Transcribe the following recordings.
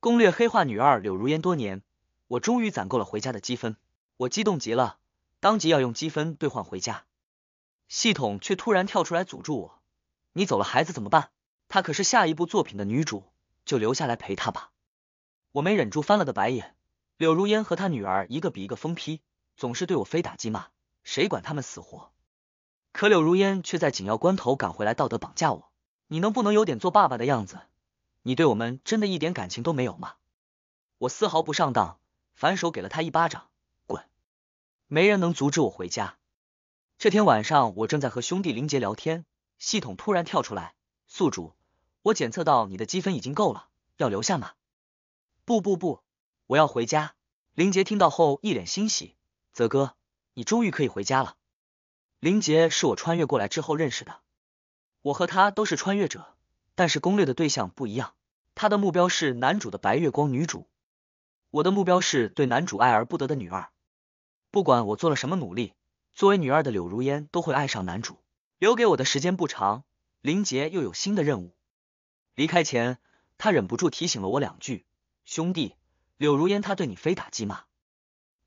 攻略黑化女二柳如烟多年，我终于攒够了回家的积分，我激动极了，当即要用积分兑换回家。系统却突然跳出来阻住我：“你走了，孩子怎么办？她可是下一部作品的女主，就留下来陪她吧。”我没忍住翻了个白眼。柳如烟和她女儿一个比一个疯批，总是对我非打即骂，谁管他们死活？可柳如烟却在紧要关头赶回来，道德绑架我：“你能不能有点做爸爸的样子？”你对我们真的一点感情都没有吗？我丝毫不上当，反手给了他一巴掌，滚！没人能阻止我回家。这天晚上，我正在和兄弟林杰聊天，系统突然跳出来，宿主，我检测到你的积分已经够了，要留下吗？不不不，我要回家。林杰听到后一脸欣喜，泽哥，你终于可以回家了。林杰是我穿越过来之后认识的，我和他都是穿越者。但是攻略的对象不一样，他的目标是男主的白月光，女主，我的目标是对男主爱而不得的女二。不管我做了什么努力，作为女二的柳如烟都会爱上男主。留给我的时间不长，林杰又有新的任务。离开前，他忍不住提醒了我两句：“兄弟，柳如烟她对你非打即骂，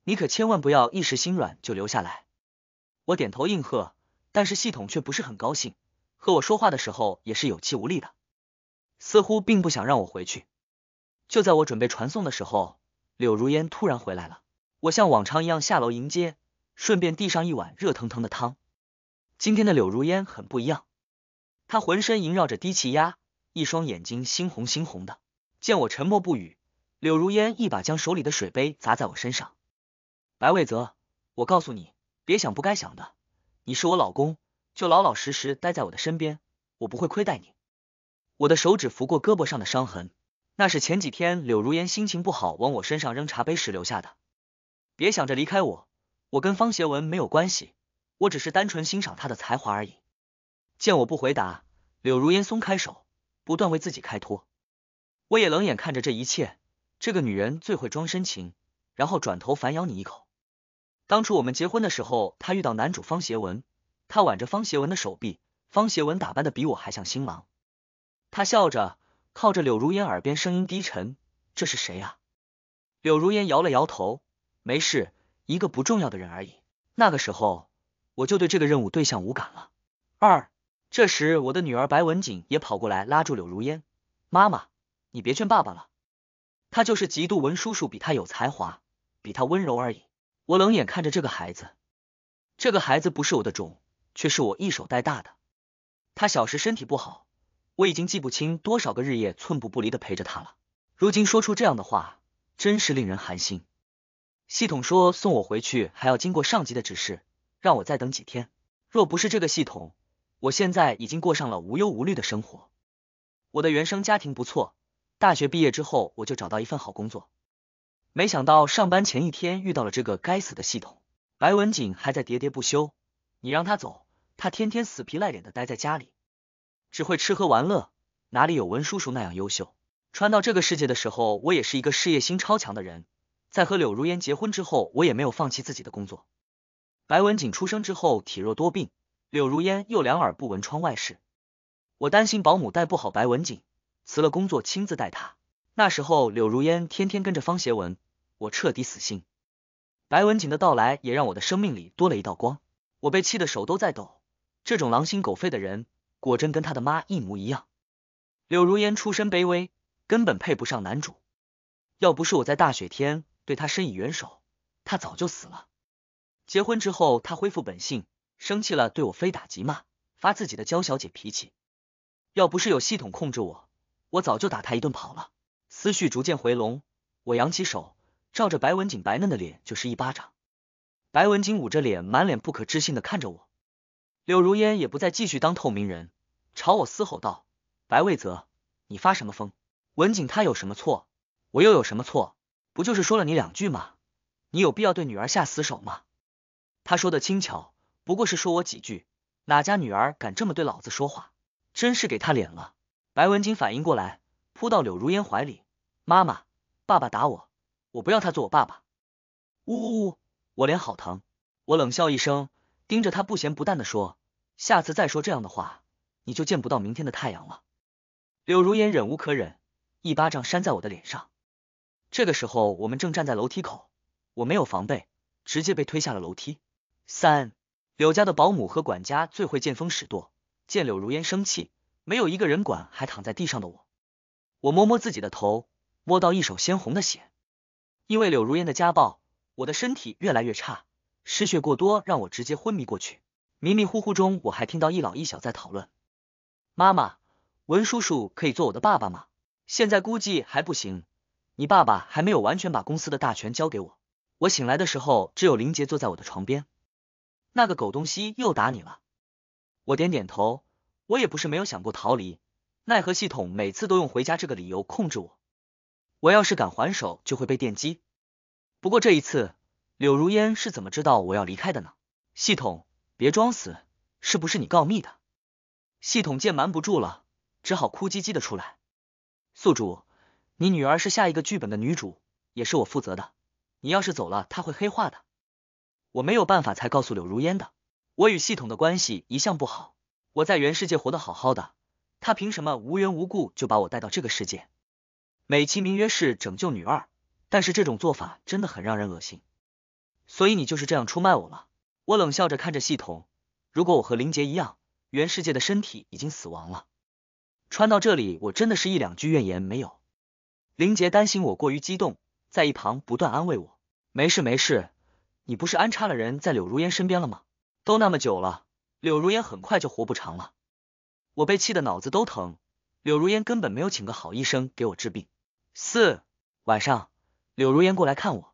你可千万不要一时心软就留下来。”我点头应和，但是系统却不是很高兴，和我说话的时候也是有气无力的。似乎并不想让我回去。就在我准备传送的时候，柳如烟突然回来了。我像往常一样下楼迎接，顺便递上一碗热腾腾的汤。今天的柳如烟很不一样，她浑身萦绕着低气压，一双眼睛猩红猩红的。见我沉默不语，柳如烟一把将手里的水杯砸在我身上。白卫泽，我告诉你，别想不该想的。你是我老公，就老老实实待在我的身边，我不会亏待你。我的手指拂过胳膊上的伤痕，那是前几天柳如烟心情不好往我身上扔茶杯时留下的。别想着离开我，我跟方协文没有关系，我只是单纯欣赏他的才华而已。见我不回答，柳如烟松开手，不断为自己开脱。我也冷眼看着这一切，这个女人最会装深情，然后转头反咬你一口。当初我们结婚的时候，她遇到男主方协文，她挽着方协文的手臂，方协文打扮的比我还像新郎。他笑着，靠着柳如烟耳边，声音低沉：“这是谁啊？”柳如烟摇了摇头：“没事，一个不重要的人而已。”那个时候，我就对这个任务对象无感了。二，这时我的女儿白文锦也跑过来，拉住柳如烟：“妈妈，你别劝爸爸了，他就是嫉妒文叔叔比他有才华，比他温柔而已。”我冷眼看着这个孩子，这个孩子不是我的种，却是我一手带大的。他小时身体不好。我已经记不清多少个日夜寸步不离的陪着他了，如今说出这样的话，真是令人寒心。系统说送我回去还要经过上级的指示，让我再等几天。若不是这个系统，我现在已经过上了无忧无虑的生活。我的原生家庭不错，大学毕业之后我就找到一份好工作。没想到上班前一天遇到了这个该死的系统。白文锦还在喋喋不休，你让他走，他天天死皮赖脸的待在家里。只会吃喝玩乐，哪里有文叔叔那样优秀？穿到这个世界的时候，我也是一个事业心超强的人。在和柳如烟结婚之后，我也没有放弃自己的工作。白文锦出生之后体弱多病，柳如烟又两耳不闻窗外事，我担心保姆带不好白文锦，辞了工作亲自带他。那时候柳如烟天天跟着方协文，我彻底死心。白文锦的到来也让我的生命里多了一道光。我被气得手都在抖，这种狼心狗肺的人。果真跟他的妈一模一样。柳如烟出身卑微，根本配不上男主。要不是我在大雪天对他伸以援手，他早就死了。结婚之后，他恢复本性，生气了对我非打即骂，发自己的娇小姐脾气。要不是有系统控制我，我早就打他一顿跑了。思绪逐渐回笼，我扬起手，照着白文景白嫩的脸就是一巴掌。白文景捂着脸，满脸不可置信的看着我。柳如烟也不再继续当透明人，朝我嘶吼道：“白卫泽，你发什么疯？文景他有什么错？我又有什么错？不就是说了你两句吗？你有必要对女儿下死手吗？”他说的轻巧，不过是说我几句，哪家女儿敢这么对老子说话？真是给他脸了。白文景反应过来，扑到柳如烟怀里：“妈妈，爸爸打我，我不要他做我爸爸。”呜呜呜，我脸好疼。我冷笑一声。盯着他不咸不淡的说：“下次再说这样的话，你就见不到明天的太阳了。”柳如烟忍无可忍，一巴掌扇在我的脸上。这个时候，我们正站在楼梯口，我没有防备，直接被推下了楼梯。三，柳家的保姆和管家最会见风使舵，见柳如烟生气，没有一个人管还躺在地上的我。我摸摸自己的头，摸到一手鲜红的血。因为柳如烟的家暴，我的身体越来越差。失血过多让我直接昏迷过去，迷迷糊糊中我还听到一老一小在讨论：“妈妈，文叔叔可以做我的爸爸吗？”现在估计还不行，你爸爸还没有完全把公司的大权交给我。我醒来的时候，只有林杰坐在我的床边，那个狗东西又打你了。我点点头，我也不是没有想过逃离，奈何系统每次都用“回家”这个理由控制我，我要是敢还手就会被电击。不过这一次。柳如烟是怎么知道我要离开的呢？系统别装死，是不是你告密的？系统见瞒不住了，只好哭唧唧的出来。宿主，你女儿是下一个剧本的女主，也是我负责的。你要是走了，她会黑化的。我没有办法才告诉柳如烟的。我与系统的关系一向不好，我在原世界活得好好的，她凭什么无缘无故就把我带到这个世界？美其名曰是拯救女二，但是这种做法真的很让人恶心。所以你就是这样出卖我了！我冷笑着看着系统。如果我和林杰一样，原世界的身体已经死亡了，穿到这里，我真的是一两句怨言没有。林杰担心我过于激动，在一旁不断安慰我：“没事没事，你不是安插了人在柳如烟身边了吗？都那么久了，柳如烟很快就活不长了。”我被气得脑子都疼。柳如烟根本没有请个好医生给我治病。四晚上，柳如烟过来看我。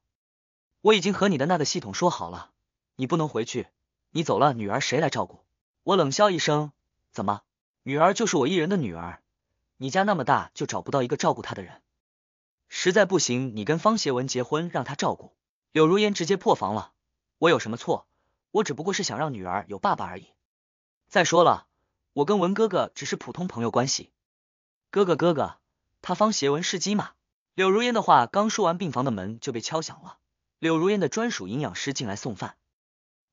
我已经和你的那个系统说好了，你不能回去，你走了女儿谁来照顾？我冷笑一声，怎么，女儿就是我一人的女儿，你家那么大就找不到一个照顾她的人？实在不行你跟方协文结婚让他照顾。柳如烟直接破防了，我有什么错？我只不过是想让女儿有爸爸而已。再说了，我跟文哥哥只是普通朋友关系。哥哥哥哥，他方协文是鸡吗？柳如烟的话刚说完，病房的门就被敲响了。柳如烟的专属营养师进来送饭，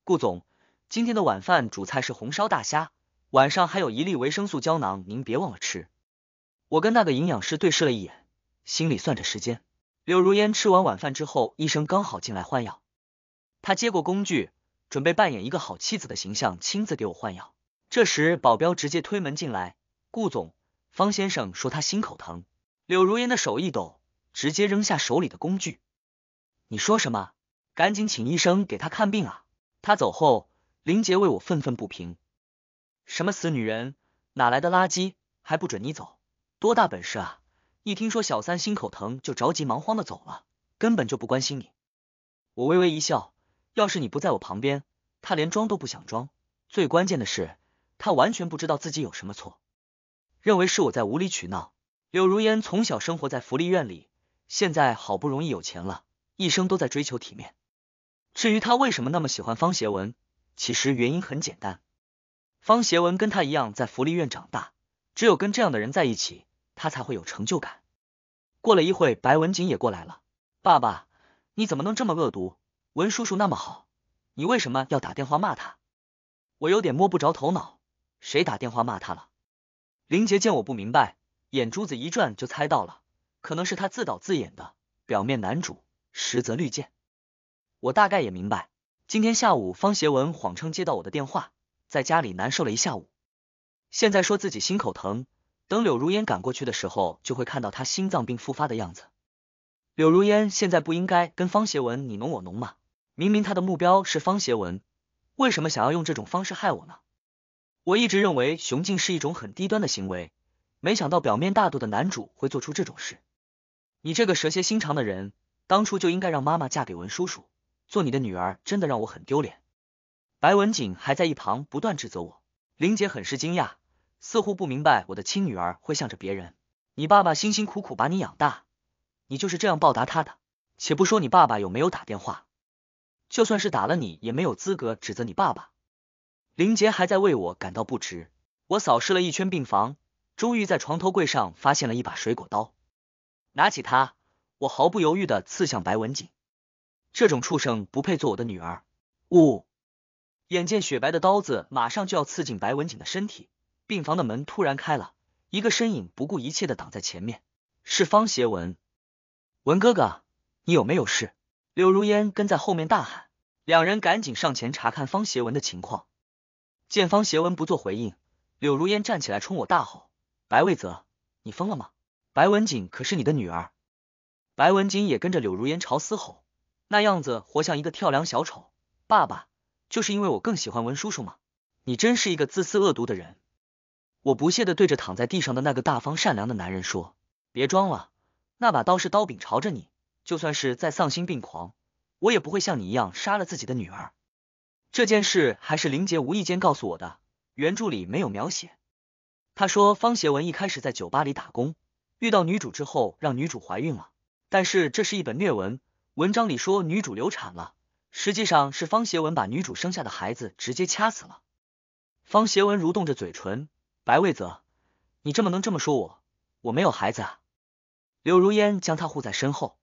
顾总，今天的晚饭主菜是红烧大虾，晚上还有一粒维生素胶囊，您别忘了吃。我跟那个营养师对视了一眼，心里算着时间。柳如烟吃完晚饭之后，医生刚好进来换药，他接过工具，准备扮演一个好妻子的形象，亲自给我换药。这时，保镖直接推门进来，顾总，方先生说他心口疼。柳如烟的手一抖，直接扔下手里的工具。你说什么？赶紧请医生给他看病啊！他走后，林杰为我愤愤不平：“什么死女人，哪来的垃圾，还不准你走？多大本事啊！一听说小三心口疼，就着急忙慌的走了，根本就不关心你。”我微微一笑：“要是你不在我旁边，他连装都不想装。最关键的是，他完全不知道自己有什么错，认为是我在无理取闹。”柳如烟从小生活在福利院里，现在好不容易有钱了。一生都在追求体面。至于他为什么那么喜欢方协文，其实原因很简单，方协文跟他一样在福利院长大，只有跟这样的人在一起，他才会有成就感。过了一会，白文锦也过来了。爸爸，你怎么能这么恶毒？文叔叔那么好，你为什么要打电话骂他？我有点摸不着头脑，谁打电话骂他了？林杰见我不明白，眼珠子一转就猜到了，可能是他自导自演的表面男主。实则绿箭，我大概也明白。今天下午，方协文谎称接到我的电话，在家里难受了一下午，现在说自己心口疼。等柳如烟赶过去的时候，就会看到他心脏病复发的样子。柳如烟现在不应该跟方协文你侬我侬吗？明明他的目标是方协文，为什么想要用这种方式害我呢？我一直认为雄竞是一种很低端的行为，没想到表面大度的男主会做出这种事。你这个蛇蝎心肠的人！当初就应该让妈妈嫁给文叔叔，做你的女儿真的让我很丢脸。白文锦还在一旁不断指责我，林杰很是惊讶，似乎不明白我的亲女儿会向着别人。你爸爸辛辛苦苦把你养大，你就是这样报答他的？且不说你爸爸有没有打电话，就算是打了你，也没有资格指责你爸爸。林杰还在为我感到不值。我扫视了一圈病房，终于在床头柜上发现了一把水果刀，拿起它。我毫不犹豫的刺向白文锦，这种畜生不配做我的女儿。呜！眼见雪白的刀子马上就要刺进白文锦的身体，病房的门突然开了，一个身影不顾一切的挡在前面，是方协文。文哥哥，你有没有事？柳如烟跟在后面大喊，两人赶紧上前查看方协文的情况。见方协文不做回应，柳如烟站起来冲我大吼：“白卫泽，你疯了吗？白文锦可是你的女儿。”白文锦也跟着柳如烟朝嘶吼，那样子活像一个跳梁小丑。爸爸，就是因为我更喜欢文叔叔吗？你真是一个自私恶毒的人！我不屑的对着躺在地上的那个大方善良的男人说：“别装了，那把刀是刀柄朝着你，就算是在丧心病狂，我也不会像你一样杀了自己的女儿。”这件事还是林杰无意间告诉我的，原著里没有描写。他说方协文一开始在酒吧里打工，遇到女主之后让女主怀孕了。但是这是一本虐文，文章里说女主流产了，实际上是方协文把女主生下的孩子直接掐死了。方协文蠕动着嘴唇，白卫泽，你这么能这么说我，我没有孩子啊。柳如烟将他护在身后，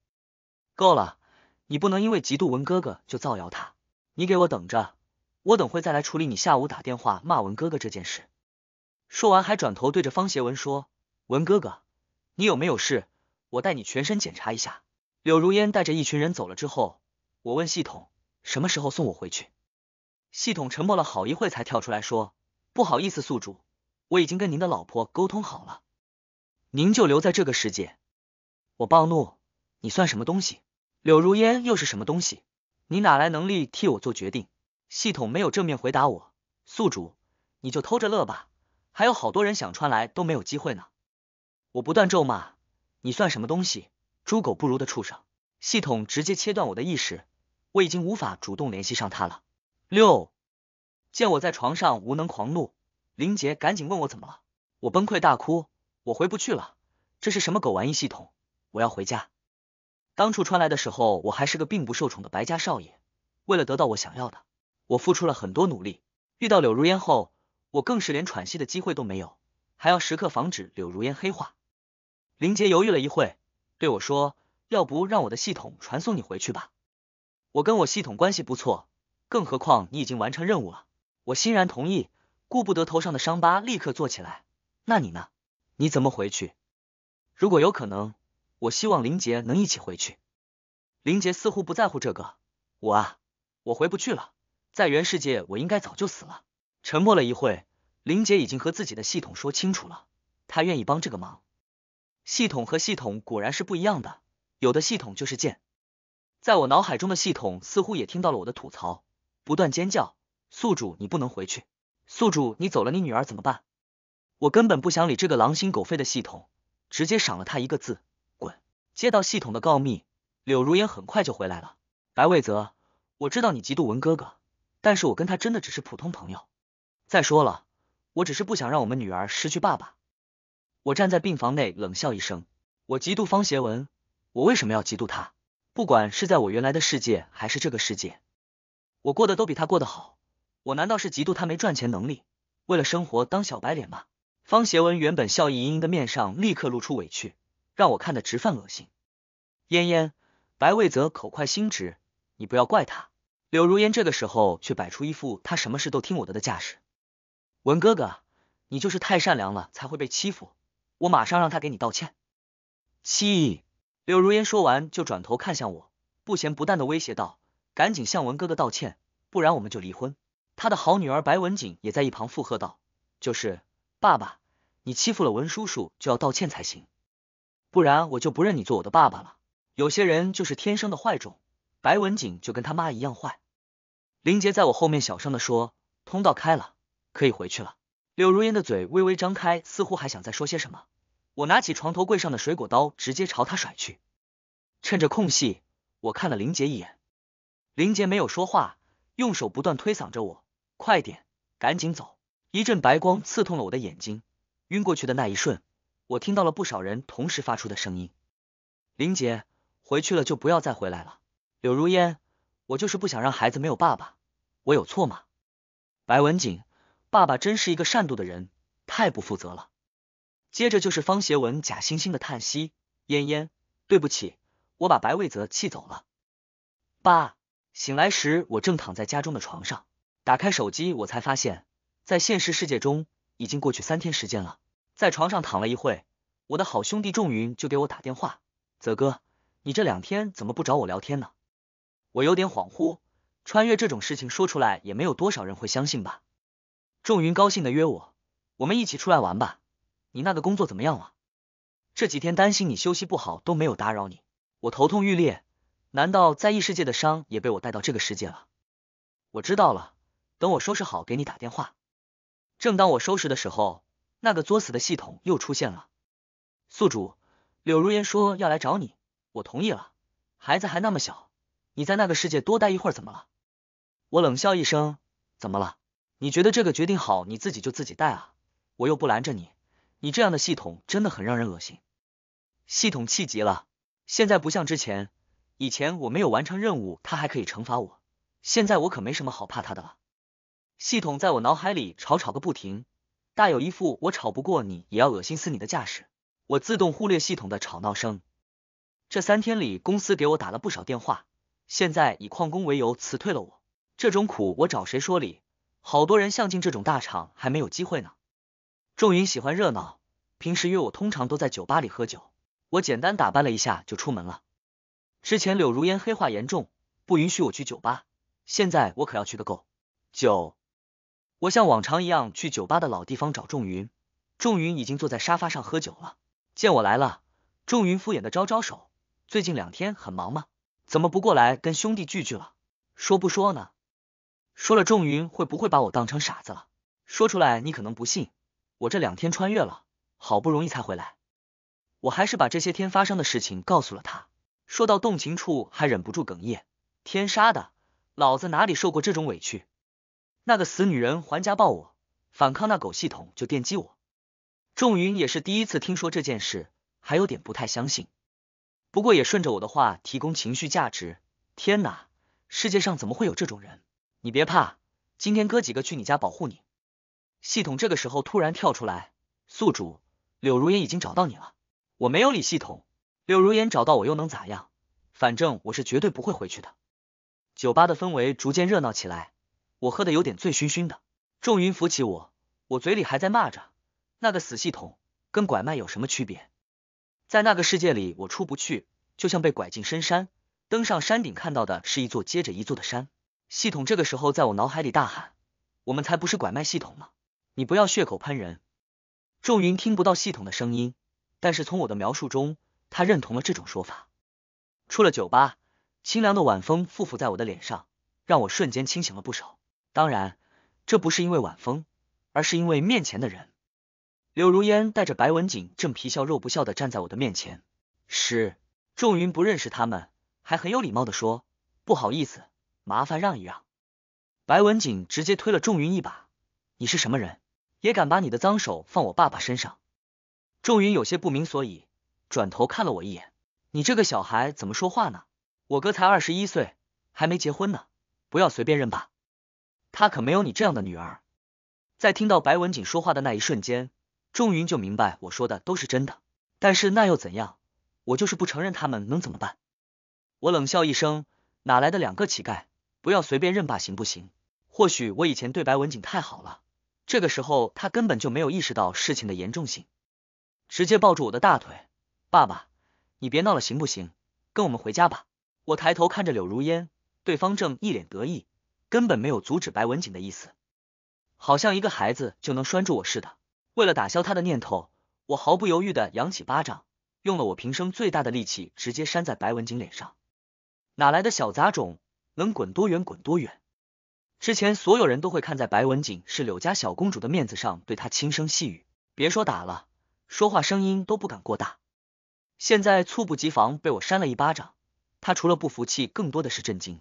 够了，你不能因为嫉妒文哥哥就造谣他，你给我等着，我等会再来处理你下午打电话骂文哥哥这件事。说完还转头对着方协文说，文哥哥，你有没有事？我带你全身检查一下。柳如烟带着一群人走了之后，我问系统什么时候送我回去。系统沉默了好一会，才跳出来说：“不好意思，宿主，我已经跟您的老婆沟通好了，您就留在这个世界。”我暴怒：“你算什么东西？柳如烟又是什么东西？你哪来能力替我做决定？”系统没有正面回答我。宿主，你就偷着乐吧，还有好多人想穿来都没有机会呢。我不断咒骂。你算什么东西？猪狗不如的畜生！系统直接切断我的意识，我已经无法主动联系上他了。六，见我在床上无能狂怒，林杰赶紧问我怎么了。我崩溃大哭，我回不去了。这是什么狗玩意系统？我要回家。当初穿来的时候，我还是个并不受宠的白家少爷。为了得到我想要的，我付出了很多努力。遇到柳如烟后，我更是连喘息的机会都没有，还要时刻防止柳如烟黑化。林杰犹豫了一会，对我说：“要不让我的系统传送你回去吧？我跟我系统关系不错，更何况你已经完成任务了。”我欣然同意，顾不得头上的伤疤，立刻坐起来。那你呢？你怎么回去？如果有可能，我希望林杰能一起回去。林杰似乎不在乎这个，我啊，我回不去了，在原世界我应该早就死了。沉默了一会，林杰已经和自己的系统说清楚了，他愿意帮这个忙。系统和系统果然是不一样的，有的系统就是贱。在我脑海中的系统似乎也听到了我的吐槽，不断尖叫。宿主你不能回去，宿主你走了，你女儿怎么办？我根本不想理这个狼心狗肺的系统，直接赏了他一个字，滚。接到系统的告密，柳如烟很快就回来了。白卫泽，我知道你嫉妒文哥哥，但是我跟他真的只是普通朋友。再说了，我只是不想让我们女儿失去爸爸。我站在病房内冷笑一声，我嫉妒方协文，我为什么要嫉妒他？不管是在我原来的世界还是这个世界，我过得都比他过得好。我难道是嫉妒他没赚钱能力，为了生活当小白脸吗？方协文原本笑意盈盈的面上立刻露出委屈，让我看得直犯恶心。嫣嫣，白卫泽口快心直，你不要怪他。柳如烟这个时候却摆出一副他什么事都听我的的架势。文哥哥，你就是太善良了，才会被欺负。我马上让他给你道歉。七柳如烟说完就转头看向我，不咸不淡的威胁道：“赶紧向文哥哥道歉，不然我们就离婚。”他的好女儿白文锦也在一旁附和道：“就是，爸爸，你欺负了文叔叔就要道歉才行，不然我就不认你做我的爸爸了。”有些人就是天生的坏种，白文锦就跟他妈一样坏。林杰在我后面小声的说：“通道开了，可以回去了。”柳如烟的嘴微微张开，似乎还想再说些什么。我拿起床头柜上的水果刀，直接朝他甩去。趁着空隙，我看了林杰一眼。林杰没有说话，用手不断推搡着我，快点，赶紧走。一阵白光刺痛了我的眼睛，晕过去的那一瞬，我听到了不少人同时发出的声音。林杰，回去了就不要再回来了。柳如烟，我就是不想让孩子没有爸爸，我有错吗？白文锦。爸爸真是一个善妒的人，太不负责了。接着就是方协文假惺惺的叹息：“嫣嫣，对不起，我把白卫泽气走了。”爸，醒来时我正躺在家中的床上，打开手机，我才发现，在现实世界中已经过去三天时间了。在床上躺了一会，我的好兄弟仲云就给我打电话：“泽哥，你这两天怎么不找我聊天呢？”我有点恍惚，穿越这种事情说出来也没有多少人会相信吧。仲云高兴的约我，我们一起出来玩吧。你那个工作怎么样了？这几天担心你休息不好，都没有打扰你。我头痛欲裂，难道在异世界的伤也被我带到这个世界了？我知道了，等我收拾好给你打电话。正当我收拾的时候，那个作死的系统又出现了。宿主，柳如烟说要来找你，我同意了。孩子还那么小，你在那个世界多待一会儿怎么了？我冷笑一声，怎么了？你觉得这个决定好，你自己就自己带啊，我又不拦着你。你这样的系统真的很让人恶心。系统气急了，现在不像之前，以前我没有完成任务，他还可以惩罚我，现在我可没什么好怕他的了。系统在我脑海里吵吵个不停，大有一副我吵不过你也要恶心死你的架势。我自动忽略系统的吵闹声。这三天里，公司给我打了不少电话，现在以旷工为由辞退了我，这种苦我找谁说理？好多人像进这种大厂还没有机会呢。仲云喜欢热闹，平时约我通常都在酒吧里喝酒。我简单打扮了一下就出门了。之前柳如烟黑化严重，不允许我去酒吧，现在我可要去个够。九，我像往常一样去酒吧的老地方找仲云。仲云已经坐在沙发上喝酒了，见我来了，仲云敷衍的招招手。最近两天很忙吗？怎么不过来跟兄弟聚聚了？说不说呢？说了，仲云会不会把我当成傻子了？说出来你可能不信，我这两天穿越了，好不容易才回来，我还是把这些天发生的事情告诉了他。说到动情处，还忍不住哽咽。天杀的，老子哪里受过这种委屈？那个死女人还家暴我，反抗那狗系统就电击我。仲云也是第一次听说这件事，还有点不太相信，不过也顺着我的话提供情绪价值。天哪，世界上怎么会有这种人？你别怕，今天哥几个去你家保护你。系统这个时候突然跳出来，宿主柳如烟已经找到你了。我没有理系统，柳如烟找到我又能咋样？反正我是绝对不会回去的。酒吧的氛围逐渐热闹起来，我喝的有点醉醺醺的。仲云扶起我，我嘴里还在骂着那个死系统，跟拐卖有什么区别？在那个世界里，我出不去，就像被拐进深山，登上山顶看到的是一座接着一座的山。系统这个时候在我脑海里大喊：“我们才不是拐卖系统呢！你不要血口喷人。”仲云听不到系统的声音，但是从我的描述中，他认同了这种说法。出了酒吧，清凉的晚风附附在我的脸上，让我瞬间清醒了不少。当然，这不是因为晚风，而是因为面前的人。柳如烟带着白文锦，正皮笑肉不笑的站在我的面前。是仲云不认识他们，还很有礼貌的说：“不好意思。”麻烦让一让，白文锦直接推了仲云一把。你是什么人，也敢把你的脏手放我爸爸身上？仲云有些不明所以，转头看了我一眼。你这个小孩怎么说话呢？我哥才二十一岁，还没结婚呢，不要随便认爸。他可没有你这样的女儿。在听到白文锦说话的那一瞬间，仲云就明白我说的都是真的。但是那又怎样？我就是不承认，他们能怎么办？我冷笑一声，哪来的两个乞丐？不要随便认爸，行不行？或许我以前对白文景太好了，这个时候他根本就没有意识到事情的严重性，直接抱住我的大腿。爸爸，你别闹了，行不行？跟我们回家吧。我抬头看着柳如烟，对方正一脸得意，根本没有阻止白文景的意思，好像一个孩子就能拴住我似的。为了打消他的念头，我毫不犹豫的扬起巴掌，用了我平生最大的力气，直接扇在白文景脸上。哪来的小杂种！能滚多远滚多远？之前所有人都会看在白文锦是柳家小公主的面子上，对她轻声细语，别说打了，说话声音都不敢过大。现在猝不及防被我扇了一巴掌，他除了不服气，更多的是震惊。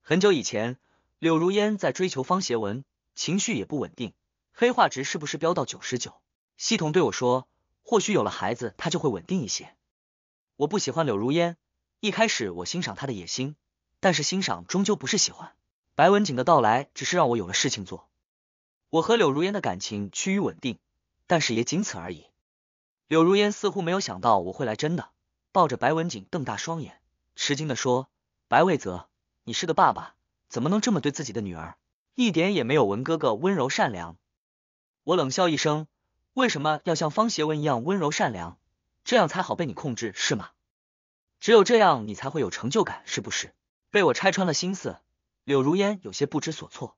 很久以前，柳如烟在追求方协文，情绪也不稳定，黑化值是不是飙到九十九？系统对我说，或许有了孩子，她就会稳定一些。我不喜欢柳如烟，一开始我欣赏她的野心。但是欣赏终究不是喜欢，白文景的到来只是让我有了事情做，我和柳如烟的感情趋于稳定，但是也仅此而已。柳如烟似乎没有想到我会来真的，抱着白文景瞪大双眼，吃惊的说：“白卫泽，你是个爸爸，怎么能这么对自己的女儿？一点也没有文哥哥温柔善良。”我冷笑一声：“为什么要像方协文一样温柔善良？这样才好被你控制是吗？只有这样你才会有成就感是不是？”被我拆穿了心思，柳如烟有些不知所措。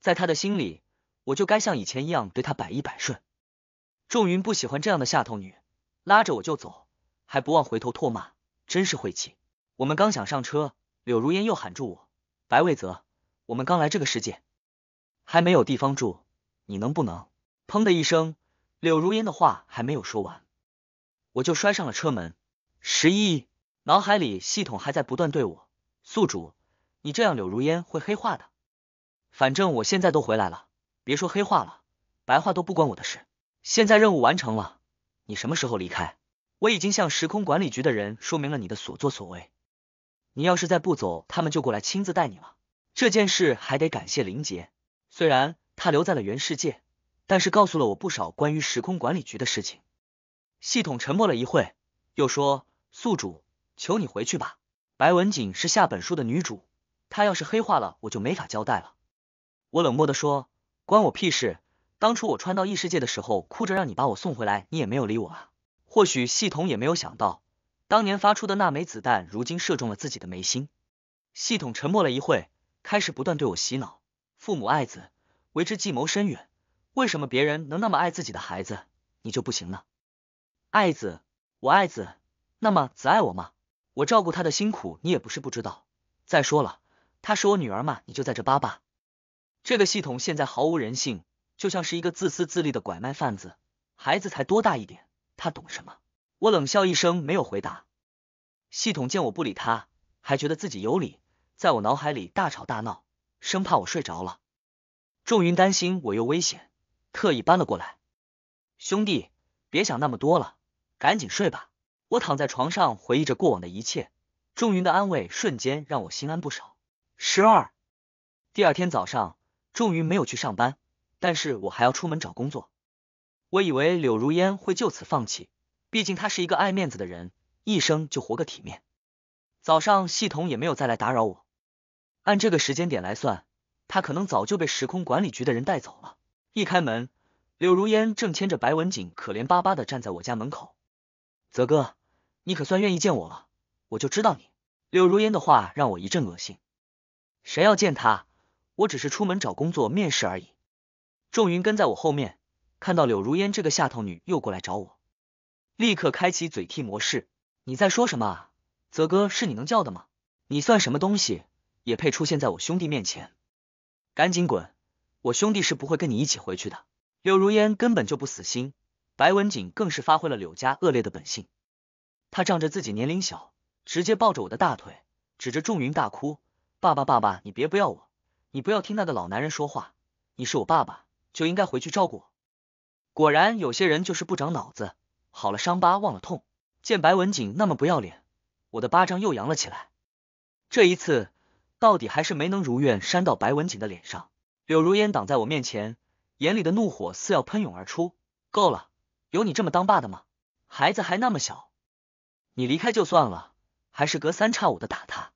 在他的心里，我就该像以前一样对他百依百顺。仲云不喜欢这样的下头女，拉着我就走，还不忘回头唾骂，真是晦气。我们刚想上车，柳如烟又喊住我：“白卫泽，我们刚来这个世界，还没有地方住，你能不能？”砰的一声，柳如烟的话还没有说完，我就摔上了车门。十一，脑海里系统还在不断对我。宿主，你这样柳如烟会黑化的。反正我现在都回来了，别说黑化了，白话都不关我的事。现在任务完成了，你什么时候离开？我已经向时空管理局的人说明了你的所作所为，你要是再不走，他们就过来亲自带你了。这件事还得感谢林杰，虽然他留在了原世界，但是告诉了我不少关于时空管理局的事情。系统沉默了一会，又说：“宿主，求你回去吧。”白文锦是下本书的女主，她要是黑化了，我就没法交代了。我冷漠的说，关我屁事！当初我穿到异世界的时候，哭着让你把我送回来，你也没有理我啊。或许系统也没有想到，当年发出的那枚子弹，如今射中了自己的眉心。系统沉默了一会，开始不断对我洗脑：父母爱子，为之计谋深远。为什么别人能那么爱自己的孩子，你就不行呢？爱子，我爱子，那么子爱我吗？我照顾她的辛苦，你也不是不知道。再说了，她是我女儿嘛，你就在这叭叭。这个系统现在毫无人性，就像是一个自私自利的拐卖贩子。孩子才多大一点，他懂什么？我冷笑一声，没有回答。系统见我不理他，还觉得自己有理，在我脑海里大吵大闹，生怕我睡着了。仲云担心我又危险，特意搬了过来。兄弟，别想那么多了，赶紧睡吧。我躺在床上回忆着过往的一切，仲云的安慰瞬间让我心安不少。十二，第二天早上，仲云没有去上班，但是我还要出门找工作。我以为柳如烟会就此放弃，毕竟他是一个爱面子的人，一生就活个体面。早上系统也没有再来打扰我，按这个时间点来算，他可能早就被时空管理局的人带走了。一开门，柳如烟正牵着白文锦，可怜巴巴的站在我家门口。泽哥，你可算愿意见我了，我就知道你。柳如烟的话让我一阵恶心，谁要见他？我只是出门找工作面试而已。仲云跟在我后面，看到柳如烟这个下头女又过来找我，立刻开启嘴替模式。你在说什么啊？泽哥是你能叫的吗？你算什么东西，也配出现在我兄弟面前？赶紧滚！我兄弟是不会跟你一起回去的。柳如烟根本就不死心。白文锦更是发挥了柳家恶劣的本性，他仗着自己年龄小，直接抱着我的大腿，指着仲云大哭：“爸爸，爸爸，你别不要我，你不要听那个老男人说话，你是我爸爸，就应该回去照顾我。”果然，有些人就是不长脑子。好了，伤疤忘了痛。见白文锦那么不要脸，我的巴掌又扬了起来。这一次，到底还是没能如愿扇到白文锦的脸上。柳如烟挡在我面前，眼里的怒火似要喷涌而出。够了！有你这么当爸的吗？孩子还那么小，你离开就算了，还是隔三差五的打他。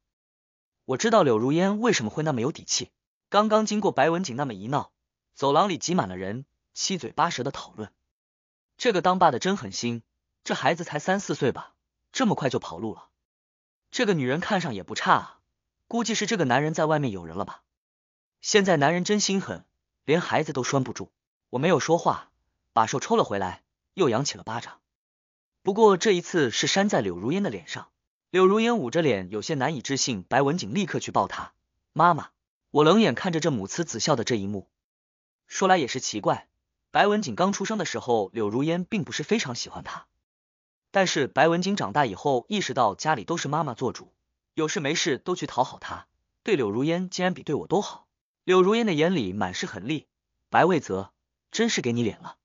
我知道柳如烟为什么会那么有底气。刚刚经过白文景那么一闹，走廊里挤满了人，七嘴八舌的讨论。这个当爸的真狠心，这孩子才三四岁吧，这么快就跑路了。这个女人看上也不差啊，估计是这个男人在外面有人了吧。现在男人真心狠，连孩子都拴不住。我没有说话，把手抽了回来。又扬起了巴掌，不过这一次是扇在柳如烟的脸上。柳如烟捂着脸，有些难以置信。白文景立刻去抱她，妈妈。我冷眼看着这母慈子孝的这一幕，说来也是奇怪，白文景刚出生的时候，柳如烟并不是非常喜欢他，但是白文景长大以后意识到家里都是妈妈做主，有事没事都去讨好她，对柳如烟竟然比对我都好。柳如烟的眼里满是狠戾，白卫泽真是给你脸了。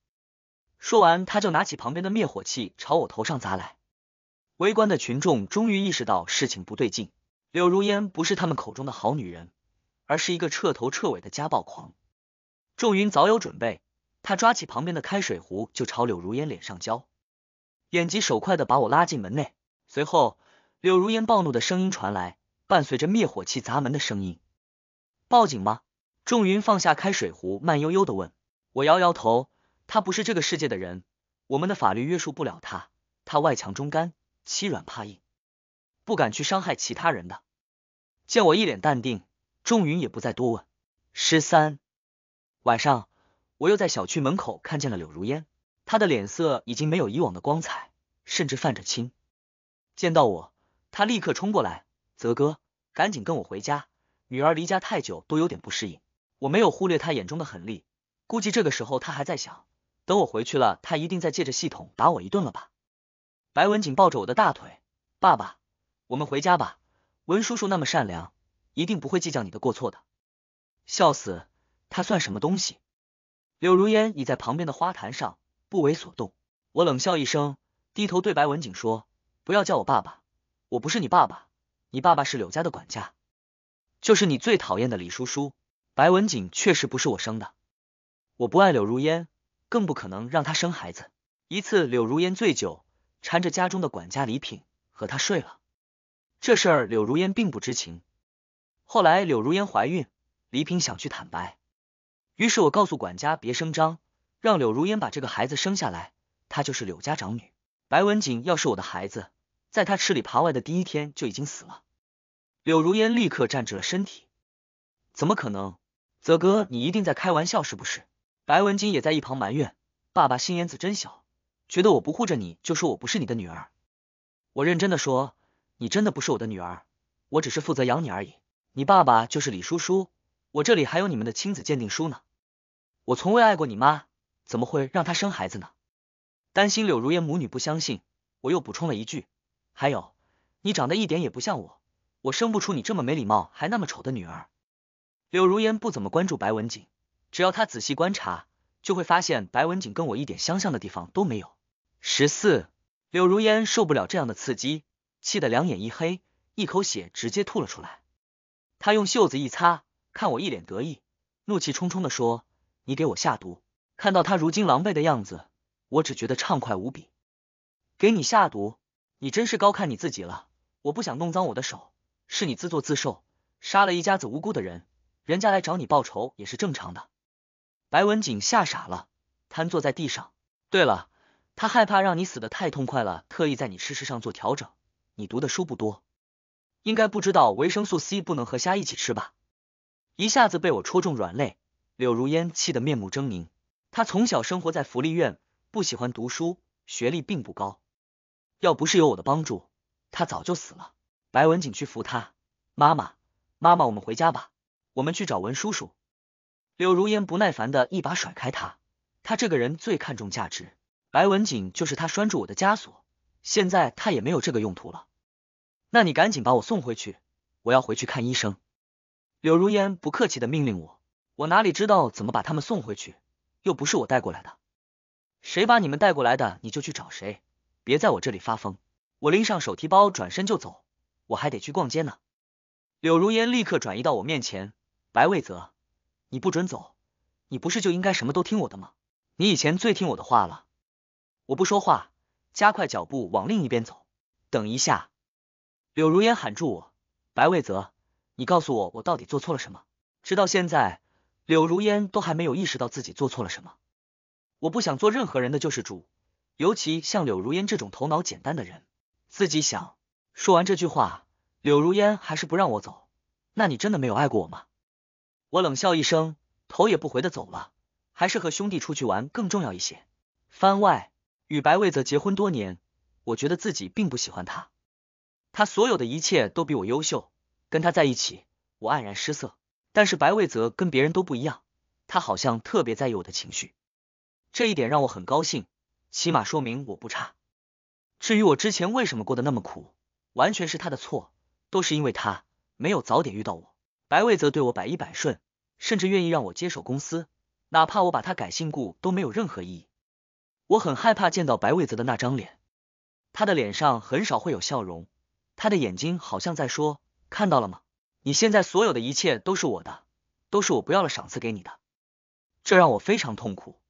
说完，他就拿起旁边的灭火器朝我头上砸来。围观的群众终于意识到事情不对劲，柳如烟不是他们口中的好女人，而是一个彻头彻尾的家暴狂。仲云早有准备，他抓起旁边的开水壶就朝柳如烟脸上浇，眼疾手快的把我拉进门内。随后，柳如烟暴怒的声音传来，伴随着灭火器砸门的声音：“报警吗？”仲云放下开水壶，慢悠悠的问我，摇摇头。他不是这个世界的人，我们的法律约束不了他。他外强中干，欺软怕硬，不敢去伤害其他人的。见我一脸淡定，仲云也不再多问。十三晚上，我又在小区门口看见了柳如烟，她的脸色已经没有以往的光彩，甚至泛着青。见到我，她立刻冲过来：“泽哥，赶紧跟我回家，女儿离家太久都有点不适应。”我没有忽略她眼中的狠戾，估计这个时候她还在想。等我回去了，他一定再借着系统打我一顿了吧？白文锦抱着我的大腿，爸爸，我们回家吧。文叔叔那么善良，一定不会计较你的过错的。笑死，他算什么东西？柳如烟倚在旁边的花坛上，不为所动。我冷笑一声，低头对白文锦说：“不要叫我爸爸，我不是你爸爸，你爸爸是柳家的管家，就是你最讨厌的李叔叔。”白文锦确实不是我生的，我不爱柳如烟。更不可能让他生孩子。一次，柳如烟醉酒，缠着家中的管家李品和他睡了。这事儿柳如烟并不知情。后来柳如烟怀孕，李品想去坦白，于是我告诉管家别声张，让柳如烟把这个孩子生下来，她就是柳家长女。白文锦要是我的孩子，在他吃里扒外的第一天就已经死了。柳如烟立刻站直了身体，怎么可能？泽哥，你一定在开玩笑是不是？白文锦也在一旁埋怨：“爸爸心眼子真小，觉得我不护着你，就说我不是你的女儿。”我认真的说：“你真的不是我的女儿，我只是负责养你而已。你爸爸就是李叔叔，我这里还有你们的亲子鉴定书呢。我从未爱过你妈，怎么会让她生孩子呢？”担心柳如烟母女不相信，我又补充了一句：“还有，你长得一点也不像我，我生不出你这么没礼貌还那么丑的女儿。”柳如烟不怎么关注白文景，只要他仔细观察，就会发现白文锦跟我一点相像的地方都没有。十四柳如烟受不了这样的刺激，气得两眼一黑，一口血直接吐了出来。他用袖子一擦，看我一脸得意，怒气冲冲的说：“你给我下毒！”看到他如今狼狈的样子，我只觉得畅快无比。给你下毒，你真是高看你自己了。我不想弄脏我的手，是你自作自受，杀了一家子无辜的人，人家来找你报仇也是正常的。白文景吓傻了，瘫坐在地上。对了，他害怕让你死的太痛快了，特意在你吃食上做调整。你读的书不多，应该不知道维生素 C 不能和虾一起吃吧？一下子被我戳中软肋，柳如烟气得面目狰狞。她从小生活在福利院，不喜欢读书，学历并不高。要不是有我的帮助，她早就死了。白文景去扶他，妈妈，妈妈，我们回家吧，我们去找文叔叔。柳如烟不耐烦的一把甩开他，他这个人最看重价值，白文锦就是他拴住我的枷锁，现在他也没有这个用途了。那你赶紧把我送回去，我要回去看医生。柳如烟不客气的命令我，我哪里知道怎么把他们送回去，又不是我带过来的，谁把你们带过来的，你就去找谁，别在我这里发疯。我拎上手提包转身就走，我还得去逛街呢。柳如烟立刻转移到我面前，白卫泽。你不准走，你不是就应该什么都听我的吗？你以前最听我的话了。我不说话，加快脚步往另一边走。等一下，柳如烟喊住我，白卫泽，你告诉我，我到底做错了什么？直到现在，柳如烟都还没有意识到自己做错了什么。我不想做任何人的救世主，尤其像柳如烟这种头脑简单的人。自己想。说完这句话，柳如烟还是不让我走。那你真的没有爱过我吗？我冷笑一声，头也不回的走了。还是和兄弟出去玩更重要一些。番外与白卫泽结婚多年，我觉得自己并不喜欢他，他所有的一切都比我优秀，跟他在一起，我黯然失色。但是白卫泽跟别人都不一样，他好像特别在意我的情绪，这一点让我很高兴，起码说明我不差。至于我之前为什么过得那么苦，完全是他的错，都是因为他没有早点遇到我。白卫泽对我百依百顺，甚至愿意让我接手公司，哪怕我把他改姓顾都没有任何意义。我很害怕见到白卫泽的那张脸，他的脸上很少会有笑容，他的眼睛好像在说：“看到了吗？你现在所有的一切都是我的，都是我不要了赏赐给你的。”这让我非常痛苦。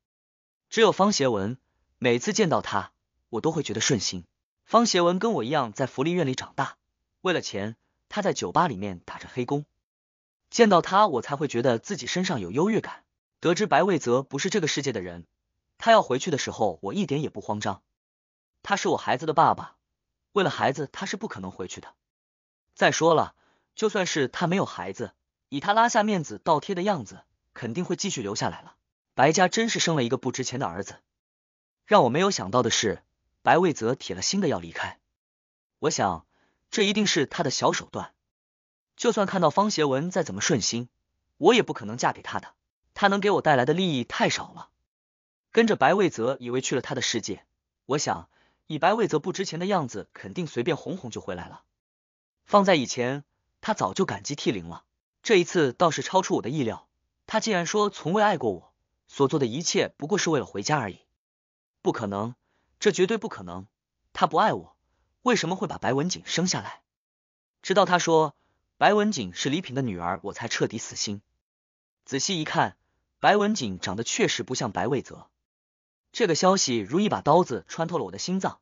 只有方协文，每次见到他，我都会觉得顺心。方协文跟我一样在福利院里长大，为了钱，他在酒吧里面打着黑工。见到他，我才会觉得自己身上有优越感。得知白卫泽不是这个世界的人，他要回去的时候，我一点也不慌张。他是我孩子的爸爸，为了孩子，他是不可能回去的。再说了，就算是他没有孩子，以他拉下面子倒贴的样子，肯定会继续留下来了。白家真是生了一个不值钱的儿子。让我没有想到的是，白卫泽铁了心的要离开。我想，这一定是他的小手段。就算看到方协文再怎么顺心，我也不可能嫁给他的。他能给我带来的利益太少了。跟着白卫泽，以为去了他的世界，我想以白卫泽不值钱的样子，肯定随便哄哄就回来了。放在以前，他早就感激涕零了。这一次倒是超出我的意料，他竟然说从未爱过我，所做的一切不过是为了回家而已。不可能，这绝对不可能。他不爱我，为什么会把白文锦生下来？直到他说。白文锦是李品的女儿，我才彻底死心。仔细一看，白文锦长得确实不像白卫泽。这个消息如一把刀子穿透了我的心脏，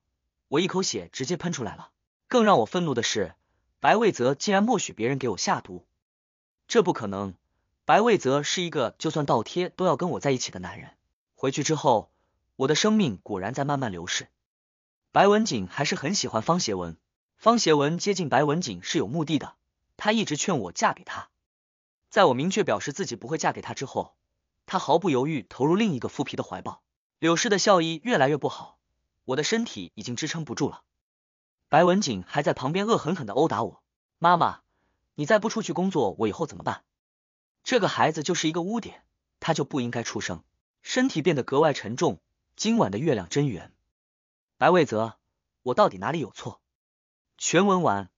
我一口血直接喷出来了。更让我愤怒的是，白卫泽竟然默许别人给我下毒，这不可能！白卫泽是一个就算倒贴都要跟我在一起的男人。回去之后，我的生命果然在慢慢流逝。白文锦还是很喜欢方协文，方协文接近白文锦是有目的的。他一直劝我嫁给他，在我明确表示自己不会嫁给他之后，他毫不犹豫投入另一个富皮的怀抱。柳氏的效益越来越不好，我的身体已经支撑不住了。白文锦还在旁边恶狠狠的殴打我。妈妈，你再不出去工作，我以后怎么办？这个孩子就是一个污点，他就不应该出生。身体变得格外沉重。今晚的月亮真圆。白卫泽，我到底哪里有错？全文完。